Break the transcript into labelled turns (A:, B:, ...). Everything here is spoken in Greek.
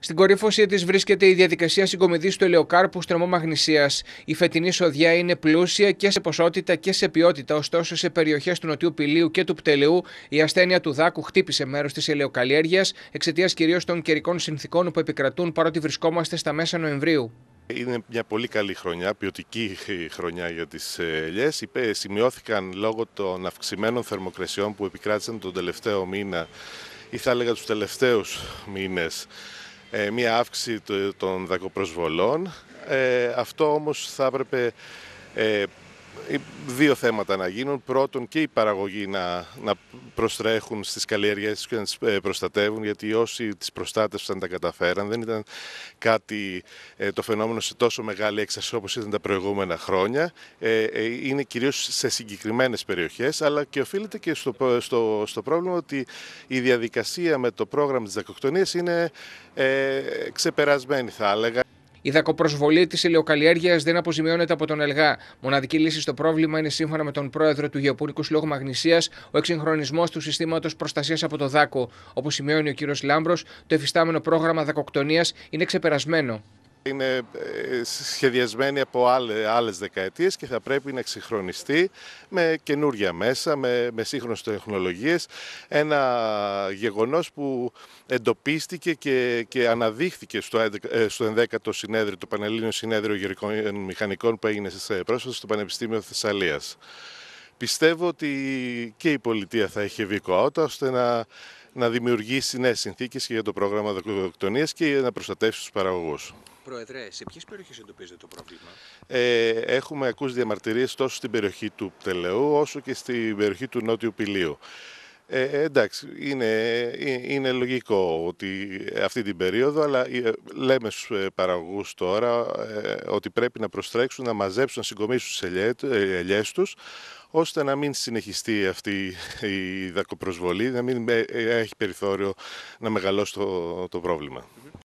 A: Στην κορύφωσή της βρίσκεται η διαδικασία συγκομιδής του ελαιοκάρπου στρεμό μαγνησίας. Η φετινή σοδιά είναι πλούσια και σε ποσότητα και σε ποιότητα, ωστόσο σε περιοχές του Νοτιού Πηλίου και του Πτελεού η ασθένεια του δάκου χτύπησε μέρος της ελαιοκαλλιέργειας εξαιτίας κυρίως των καιρικών συνθήκων που επικρατούν παρότι βρισκόμαστε στα μέσα Νοεμβρίου.
B: Είναι μια πολύ καλή χρονιά, ποιοτική χρονιά για τις ε, ελιές. Σημειώθηκαν λόγω των αυξημένων θερμοκρασιών που επικράτησαν τον τελευταίο μήνα ή θα έλεγα τους τελευταίους μήνες. Ε, μία αύξηση των δακοπροσβολών. Ε, αυτό όμως θα έπρεπε ε, ε, δύο θέματα να γίνουν. Πρώτον και οι παραγωγοί να, να προστρέχουν στις καλλιέργειές και να τις ε, προστατεύουν γιατί όσοι τις προστάτευσαν τα καταφέραν δεν ήταν κάτι ε, το φαινόμενο σε τόσο μεγάλη έξαρση όπως ήταν τα προηγούμενα χρόνια. είναι κυρίως σε συγκεκριμένες περιοχές αλλά και οφείλεται και στο, στο, στο πρόβλημα ότι η διαδικασία με το πρόγραμμα της δακοκτονίας είναι ξεπερασμένη θα έλεγα. Η δακοπροσβολή της ηλιοκαλλιέργεια δεν αποζημιώνεται από
A: τον ΕΛΓΑ. Μοναδική λύση στο πρόβλημα είναι σύμφωνα με τον πρόεδρο του Γεωπονικού Συλλόγου Μαγνησίας ο εξυγχρονισμός του συστήματος προστασίας από το δάκο. Όπως σημειώνει ο κ. Λάμπρος, το εφιστάμενο πρόγραμμα δακοκτονίας είναι ξεπερασμένο
B: είναι ε, σχεδιασμένη από άλλες δεκαετίες και θα πρέπει να εξυγχρονιστεί με καινούργια μέσα, με, με σύγχρονες τεχνολογίες. Ένα γεγονός που εντοπίστηκε και, και αναδείχθηκε στο, ε, στο 11ο συνέδριο, το Πανελλήνιο Συνέδριο Γερικών ε, Μηχανικών που έγινε πρόσφατα στο Πανεπιστήμιο Θεσσαλίας. Πιστεύω ότι και η πολιτεία θα έχει βγει ώστε να να δημιουργήσει νέες συνθήκες και για το πρόγραμμα δοκτονία και να προστατεύσει τους παραγωγούς.
A: Πρόεδρε, σε ποιες περιοχές εντοπίζεται το πρόβλημα,
B: ε, Έχουμε ακούσει διαμαρτυρίες τόσο στην περιοχή του Πτελεού όσο και στην περιοχή του Νότιου Πηλίου. Ε, ε, εντάξει, είναι, ε, είναι λογικό ότι αυτή την περίοδο, αλλά ε, λέμε στους παραγωγούς τώρα ότι πρέπει να προστρέξουν, να μαζέψουν, να συγκομίσουν τις ελιές τους, ώστε να μην συνεχιστεί αυτή η δακοπροσβολή, να μην έχει περιθώριο να μεγαλώσει το πρόβλημα.